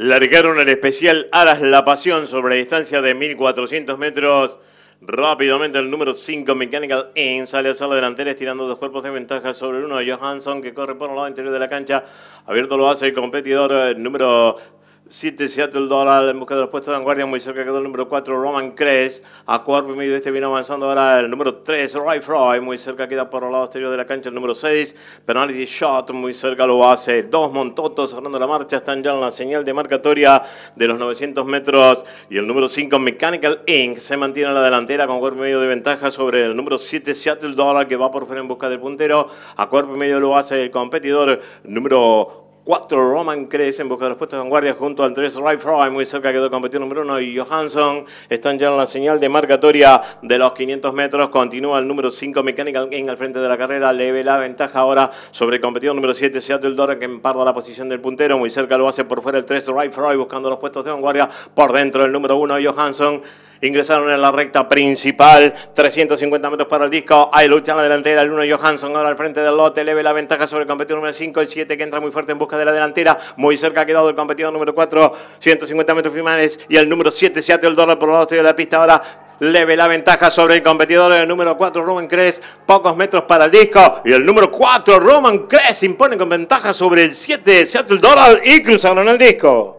Largaron el especial Aras La Pasión sobre la distancia de 1400 metros. Rápidamente el número 5, Mechanical In, sale a la delantera estirando dos cuerpos de ventaja sobre uno. Johansson que corre por el lado interior de la cancha. Abierto lo hace el competidor el eh, número 7 Seattle Dollar en busca de los puestos de vanguardia, muy cerca quedó el número 4 Roman Kress, a cuerpo y medio este vino avanzando ahora el número 3 Ray muy cerca queda por el lado exterior de la cancha el número 6 Penalty Shot, muy cerca lo hace dos Montotos cerrando la marcha, están ya en la señal de marcatoria de los 900 metros y el número 5 Mechanical Inc. se mantiene en la delantera con cuerpo y medio de ventaja sobre el número 7 Seattle Dollar, que va por fuera en busca del puntero, a cuerpo y medio lo hace el competidor número 4 Roman crecen en busca los puestos de vanguardia junto al Andrés fry muy cerca quedó competidor número uno y Johansson, están ya en la señal de marcatoria de los 500 metros, continúa el número 5 Mechanical King al frente de la carrera, le ve la ventaja ahora sobre el competidor número 7 Seattle Dora que emparda la posición del puntero, muy cerca lo hace por fuera el 3 fry buscando los puestos de vanguardia, por dentro el número 1 Johansson Ingresaron en la recta principal. 350 metros para el disco. Ahí lucha en la delantera. El 1 Johansson ahora al frente del lote. Leve la ventaja sobre el competidor número 5. El 7 que entra muy fuerte en busca de la delantera. Muy cerca ha quedado el competidor número 4. 150 metros finales. Y el número 7 Seattle el por el lado de la pista. Ahora leve la ventaja sobre el competidor número 4, Roman Cres. Pocos metros para el disco. Y el número 4, Roman Cres, impone con ventaja sobre el 7, Seattle Dollar y cruzaron el disco.